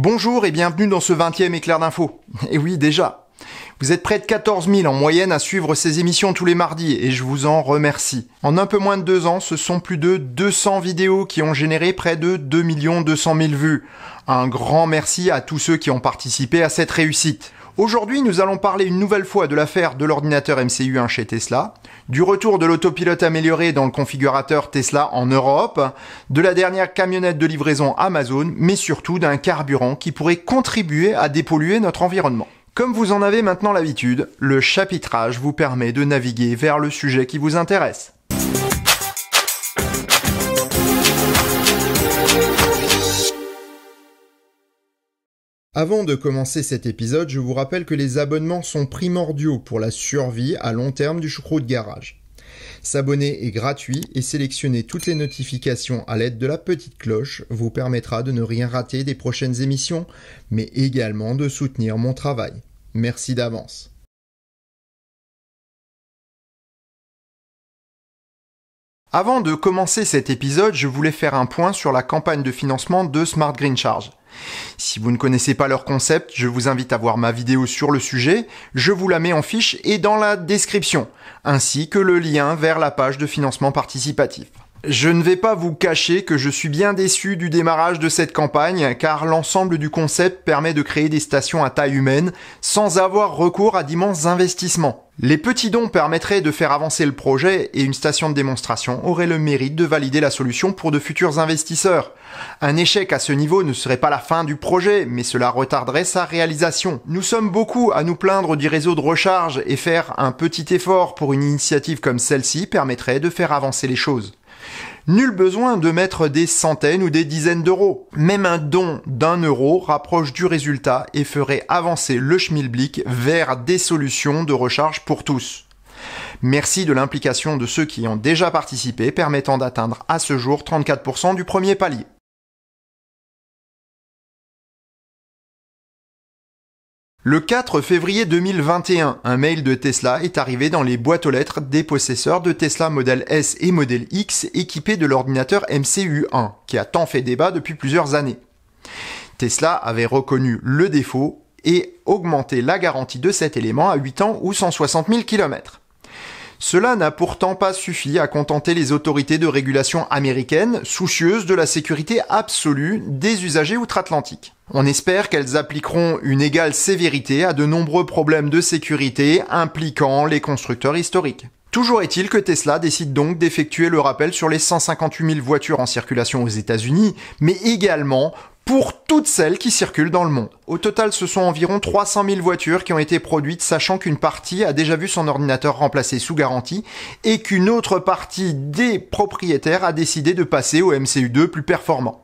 Bonjour et bienvenue dans ce 20e éclair d'info. Et oui, déjà. Vous êtes près de 14 000 en moyenne à suivre ces émissions tous les mardis et je vous en remercie. En un peu moins de deux ans, ce sont plus de 200 vidéos qui ont généré près de 2 200 000 vues. Un grand merci à tous ceux qui ont participé à cette réussite. Aujourd'hui, nous allons parler une nouvelle fois de l'affaire de l'ordinateur MCU1 chez Tesla, du retour de l'autopilote amélioré dans le configurateur Tesla en Europe, de la dernière camionnette de livraison Amazon, mais surtout d'un carburant qui pourrait contribuer à dépolluer notre environnement. Comme vous en avez maintenant l'habitude, le chapitrage vous permet de naviguer vers le sujet qui vous intéresse. Avant de commencer cet épisode, je vous rappelle que les abonnements sont primordiaux pour la survie à long terme du choucroute garage. S'abonner est gratuit et sélectionner toutes les notifications à l'aide de la petite cloche vous permettra de ne rien rater des prochaines émissions, mais également de soutenir mon travail. Merci d'avance. Avant de commencer cet épisode, je voulais faire un point sur la campagne de financement de Smart Green Charge. Si vous ne connaissez pas leur concept, je vous invite à voir ma vidéo sur le sujet, je vous la mets en fiche et dans la description, ainsi que le lien vers la page de financement participatif. Je ne vais pas vous cacher que je suis bien déçu du démarrage de cette campagne, car l'ensemble du concept permet de créer des stations à taille humaine sans avoir recours à d'immenses investissements. Les petits dons permettraient de faire avancer le projet et une station de démonstration aurait le mérite de valider la solution pour de futurs investisseurs. Un échec à ce niveau ne serait pas la fin du projet, mais cela retarderait sa réalisation. Nous sommes beaucoup à nous plaindre du réseau de recharge et faire un petit effort pour une initiative comme celle-ci permettrait de faire avancer les choses. Nul besoin de mettre des centaines ou des dizaines d'euros. Même un don d'un euro rapproche du résultat et ferait avancer le schmilblick vers des solutions de recharge pour tous. Merci de l'implication de ceux qui ont déjà participé, permettant d'atteindre à ce jour 34% du premier palier. Le 4 février 2021, un mail de Tesla est arrivé dans les boîtes aux lettres des possesseurs de Tesla Model S et Model X équipés de l'ordinateur MCU1, qui a tant fait débat depuis plusieurs années. Tesla avait reconnu le défaut et augmenté la garantie de cet élément à 8 ans ou 160 000 km. Cela n'a pourtant pas suffi à contenter les autorités de régulation américaines, soucieuses de la sécurité absolue des usagers outre-Atlantique. On espère qu'elles appliqueront une égale sévérité à de nombreux problèmes de sécurité impliquant les constructeurs historiques. Toujours est-il que Tesla décide donc d'effectuer le rappel sur les 158 000 voitures en circulation aux États-Unis, mais également pour toutes celles qui circulent dans le monde. Au total, ce sont environ 300 000 voitures qui ont été produites, sachant qu'une partie a déjà vu son ordinateur remplacé sous garantie et qu'une autre partie des propriétaires a décidé de passer au MCU2 plus performant.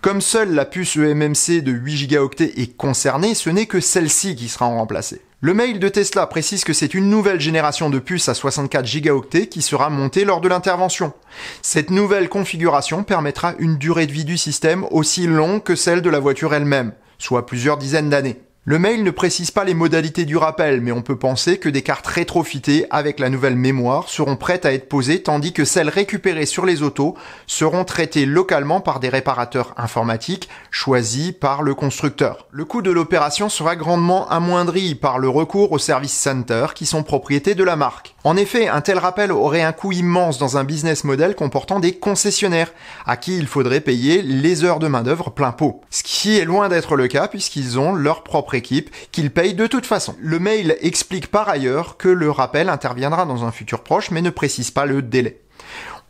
Comme seule la puce eMMC de 8 gigaoctets est concernée, ce n'est que celle-ci qui sera en remplacée. Le mail de Tesla précise que c'est une nouvelle génération de puces à 64 gigaoctets qui sera montée lors de l'intervention. Cette nouvelle configuration permettra une durée de vie du système aussi longue que celle de la voiture elle-même, soit plusieurs dizaines d'années. Le mail ne précise pas les modalités du rappel, mais on peut penser que des cartes rétrofitées avec la nouvelle mémoire seront prêtes à être posées tandis que celles récupérées sur les autos seront traitées localement par des réparateurs informatiques choisis par le constructeur. Le coût de l'opération sera grandement amoindri par le recours aux service center qui sont propriétés de la marque. En effet, un tel rappel aurait un coût immense dans un business model comportant des concessionnaires à qui il faudrait payer les heures de main-d'œuvre plein pot. Ce qui est loin d'être le cas puisqu'ils ont leur propre équipe, qu'il paye de toute façon. Le mail explique par ailleurs que le rappel interviendra dans un futur proche, mais ne précise pas le délai.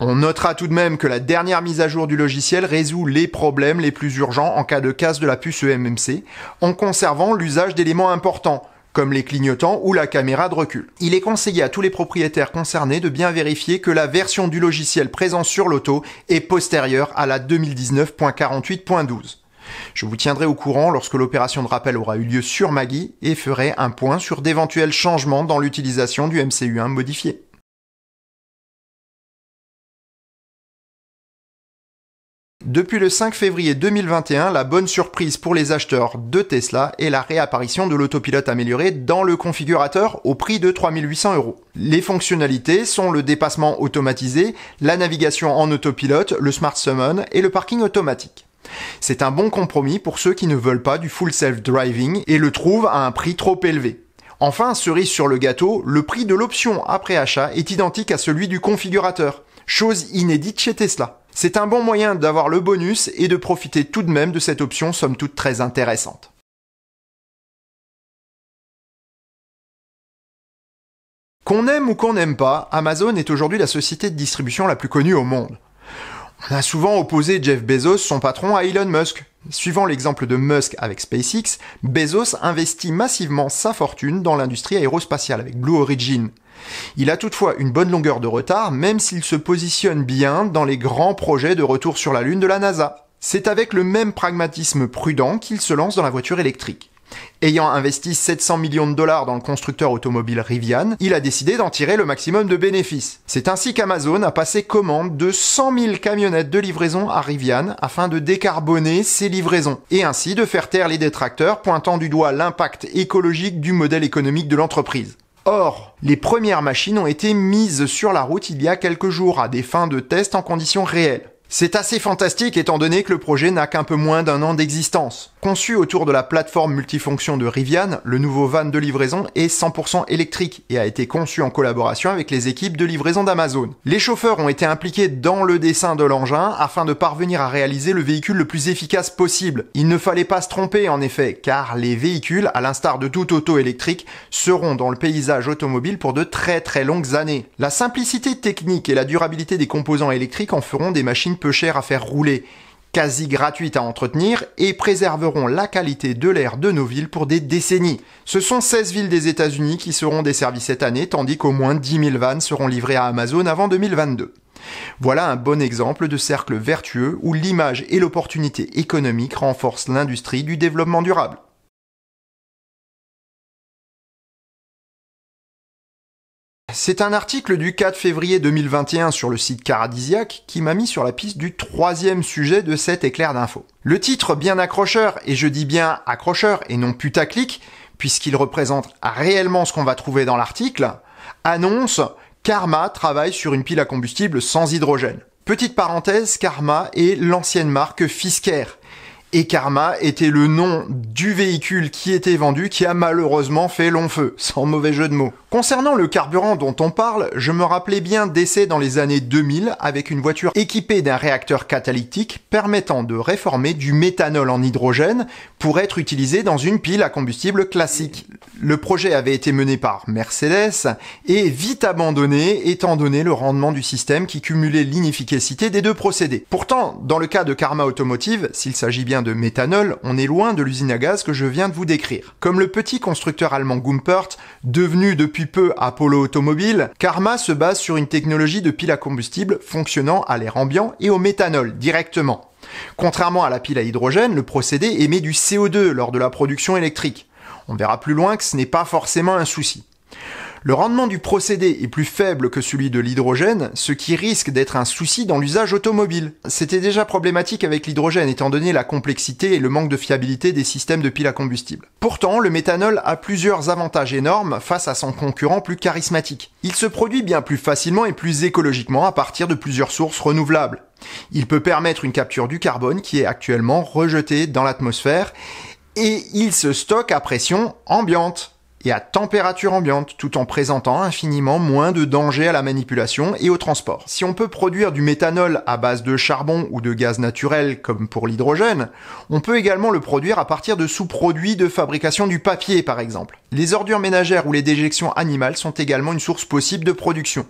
On notera tout de même que la dernière mise à jour du logiciel résout les problèmes les plus urgents en cas de casse de la puce EMMC, en conservant l'usage d'éléments importants, comme les clignotants ou la caméra de recul. Il est conseillé à tous les propriétaires concernés de bien vérifier que la version du logiciel présente sur l'auto est postérieure à la 2019.48.12. Je vous tiendrai au courant lorsque l'opération de rappel aura eu lieu sur Maggie et ferai un point sur d'éventuels changements dans l'utilisation du MCU1 modifié. Depuis le 5 février 2021, la bonne surprise pour les acheteurs de Tesla est la réapparition de l'autopilote amélioré dans le configurateur au prix de 3800 euros. Les fonctionnalités sont le dépassement automatisé, la navigation en autopilote, le smart summon et le parking automatique. C'est un bon compromis pour ceux qui ne veulent pas du full self-driving et le trouvent à un prix trop élevé. Enfin, cerise sur le gâteau, le prix de l'option après achat est identique à celui du configurateur, chose inédite chez Tesla. C'est un bon moyen d'avoir le bonus et de profiter tout de même de cette option somme toute très intéressante. Qu'on aime ou qu'on n'aime pas, Amazon est aujourd'hui la société de distribution la plus connue au monde. On a souvent opposé Jeff Bezos, son patron, à Elon Musk. Suivant l'exemple de Musk avec SpaceX, Bezos investit massivement sa fortune dans l'industrie aérospatiale avec Blue Origin. Il a toutefois une bonne longueur de retard, même s'il se positionne bien dans les grands projets de retour sur la Lune de la NASA. C'est avec le même pragmatisme prudent qu'il se lance dans la voiture électrique. Ayant investi 700 millions de dollars dans le constructeur automobile Rivian, il a décidé d'en tirer le maximum de bénéfices. C'est ainsi qu'Amazon a passé commande de 100 000 camionnettes de livraison à Rivian afin de décarboner ses livraisons et ainsi de faire taire les détracteurs pointant du doigt l'impact écologique du modèle économique de l'entreprise. Or, les premières machines ont été mises sur la route il y a quelques jours à des fins de test en conditions réelles. C'est assez fantastique étant donné que le projet n'a qu'un peu moins d'un an d'existence. Conçu autour de la plateforme multifonction de Rivian, le nouveau van de livraison est 100% électrique et a été conçu en collaboration avec les équipes de livraison d'Amazon. Les chauffeurs ont été impliqués dans le dessin de l'engin afin de parvenir à réaliser le véhicule le plus efficace possible. Il ne fallait pas se tromper en effet, car les véhicules, à l'instar de toute auto électrique, seront dans le paysage automobile pour de très très longues années. La simplicité technique et la durabilité des composants électriques en feront des machines peu chères à faire rouler quasi gratuites à entretenir et préserveront la qualité de l'air de nos villes pour des décennies. Ce sont 16 villes des États-Unis qui seront desservies cette année, tandis qu'au moins 10 000 vannes seront livrées à Amazon avant 2022. Voilà un bon exemple de cercle vertueux où l'image et l'opportunité économique renforcent l'industrie du développement durable. C'est un article du 4 février 2021 sur le site Caradisiac qui m'a mis sur la piste du troisième sujet de cet éclair d'info. Le titre bien accrocheur, et je dis bien accrocheur et non putaclic, puisqu'il représente réellement ce qu'on va trouver dans l'article, annonce Karma travaille sur une pile à combustible sans hydrogène. Petite parenthèse, Karma est l'ancienne marque Fisker. Et Karma était le nom du véhicule qui était vendu qui a malheureusement fait long feu, sans mauvais jeu de mots. Concernant le carburant dont on parle, je me rappelais bien d'essais dans les années 2000 avec une voiture équipée d'un réacteur catalytique permettant de réformer du méthanol en hydrogène pour être utilisé dans une pile à combustible classique. Le projet avait été mené par Mercedes et vite abandonné étant donné le rendement du système qui cumulait l'inefficacité des deux procédés. Pourtant, dans le cas de Karma Automotive, s'il s'agit bien de méthanol, on est loin de l'usine à gaz que je viens de vous décrire. Comme le petit constructeur allemand Gumpert, devenu depuis peu peu Apollo Automobile, Karma se base sur une technologie de pile à combustible fonctionnant à l'air ambiant et au méthanol directement. Contrairement à la pile à hydrogène, le procédé émet du CO2 lors de la production électrique. On verra plus loin que ce n'est pas forcément un souci. Le rendement du procédé est plus faible que celui de l'hydrogène, ce qui risque d'être un souci dans l'usage automobile. C'était déjà problématique avec l'hydrogène étant donné la complexité et le manque de fiabilité des systèmes de piles à combustible. Pourtant, le méthanol a plusieurs avantages énormes face à son concurrent plus charismatique. Il se produit bien plus facilement et plus écologiquement à partir de plusieurs sources renouvelables. Il peut permettre une capture du carbone qui est actuellement rejeté dans l'atmosphère et il se stocke à pression ambiante et à température ambiante, tout en présentant infiniment moins de danger à la manipulation et au transport. Si on peut produire du méthanol à base de charbon ou de gaz naturel, comme pour l'hydrogène, on peut également le produire à partir de sous-produits de fabrication du papier, par exemple. Les ordures ménagères ou les déjections animales sont également une source possible de production.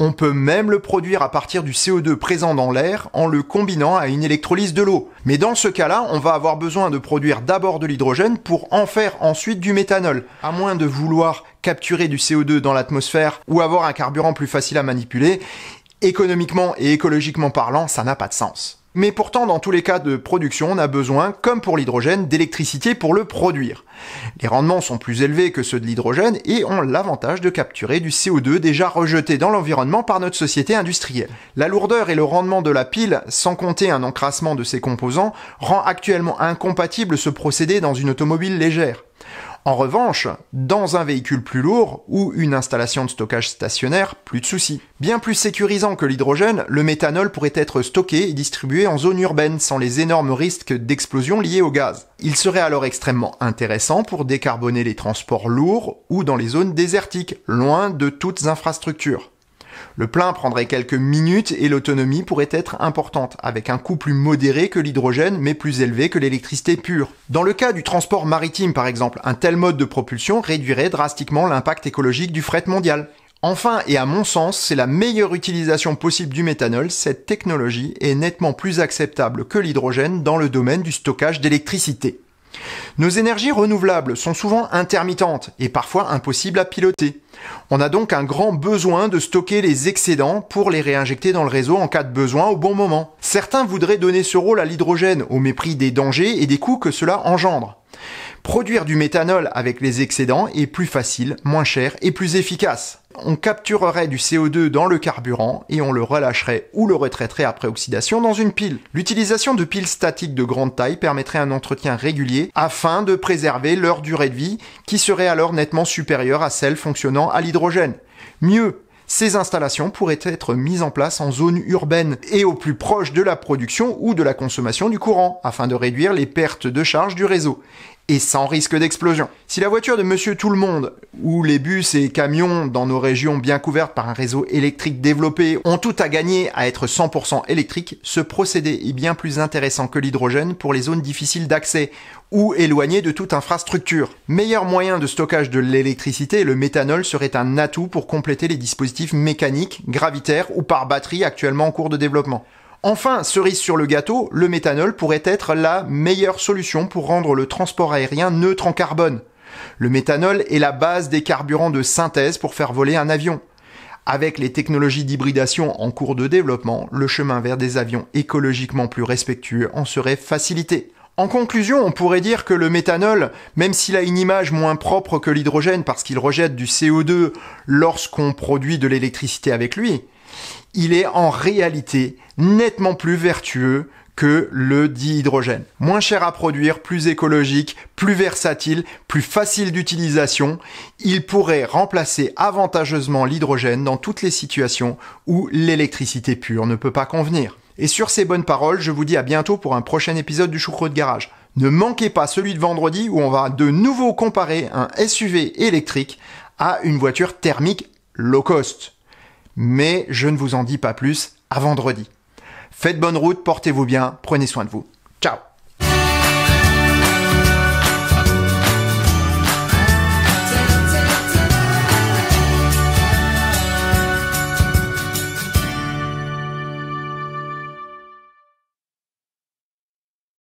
On peut même le produire à partir du CO2 présent dans l'air en le combinant à une électrolyse de l'eau. Mais dans ce cas-là, on va avoir besoin de produire d'abord de l'hydrogène pour en faire ensuite du méthanol, à moins de vouloir capturer du CO2 dans l'atmosphère ou avoir un carburant plus facile à manipuler. Économiquement et écologiquement parlant, ça n'a pas de sens mais pourtant dans tous les cas de production, on a besoin, comme pour l'hydrogène, d'électricité pour le produire. Les rendements sont plus élevés que ceux de l'hydrogène et ont l'avantage de capturer du CO2 déjà rejeté dans l'environnement par notre société industrielle. La lourdeur et le rendement de la pile, sans compter un encrassement de ses composants, rend actuellement incompatible ce procédé dans une automobile légère. En revanche, dans un véhicule plus lourd ou une installation de stockage stationnaire, plus de soucis. Bien plus sécurisant que l'hydrogène, le méthanol pourrait être stocké et distribué en zone urbaine sans les énormes risques d'explosion liés au gaz. Il serait alors extrêmement intéressant pour décarboner les transports lourds ou dans les zones désertiques, loin de toutes infrastructures. Le plein prendrait quelques minutes et l'autonomie pourrait être importante, avec un coût plus modéré que l'hydrogène mais plus élevé que l'électricité pure. Dans le cas du transport maritime par exemple, un tel mode de propulsion réduirait drastiquement l'impact écologique du fret mondial. Enfin, et à mon sens, c'est la meilleure utilisation possible du méthanol, cette technologie est nettement plus acceptable que l'hydrogène dans le domaine du stockage d'électricité. Nos énergies renouvelables sont souvent intermittentes et parfois impossibles à piloter. On a donc un grand besoin de stocker les excédents pour les réinjecter dans le réseau en cas de besoin au bon moment. Certains voudraient donner ce rôle à l'hydrogène au mépris des dangers et des coûts que cela engendre. Produire du méthanol avec les excédents est plus facile, moins cher et plus efficace. On capturerait du CO2 dans le carburant et on le relâcherait ou le retraiterait après oxydation dans une pile. L'utilisation de piles statiques de grande taille permettrait un entretien régulier afin de préserver leur durée de vie qui serait alors nettement supérieure à celle fonctionnant à l'hydrogène. Mieux, ces installations pourraient être mises en place en zone urbaine et au plus proche de la production ou de la consommation du courant, afin de réduire les pertes de charge du réseau et sans risque d'explosion. Si la voiture de Monsieur Tout le Monde, ou les bus et camions dans nos régions bien couvertes par un réseau électrique développé, ont tout à gagner à être 100% électrique, ce procédé est bien plus intéressant que l'hydrogène pour les zones difficiles d'accès ou éloignées de toute infrastructure. Meilleur moyen de stockage de l'électricité, le méthanol serait un atout pour compléter les dispositifs mécaniques, gravitaires ou par batterie actuellement en cours de développement. Enfin, cerise sur le gâteau, le méthanol pourrait être la meilleure solution pour rendre le transport aérien neutre en carbone. Le méthanol est la base des carburants de synthèse pour faire voler un avion. Avec les technologies d'hybridation en cours de développement, le chemin vers des avions écologiquement plus respectueux en serait facilité. En conclusion, on pourrait dire que le méthanol, même s'il a une image moins propre que l'hydrogène parce qu'il rejette du CO2 lorsqu'on produit de l'électricité avec lui, il est en réalité nettement plus vertueux que le dihydrogène. Moins cher à produire, plus écologique, plus versatile, plus facile d'utilisation, il pourrait remplacer avantageusement l'hydrogène dans toutes les situations où l'électricité pure ne peut pas convenir. Et sur ces bonnes paroles, je vous dis à bientôt pour un prochain épisode du Choucroute de Garage. Ne manquez pas celui de vendredi où on va de nouveau comparer un SUV électrique à une voiture thermique low cost mais je ne vous en dis pas plus à vendredi. Faites bonne route, portez-vous bien, prenez soin de vous. Ciao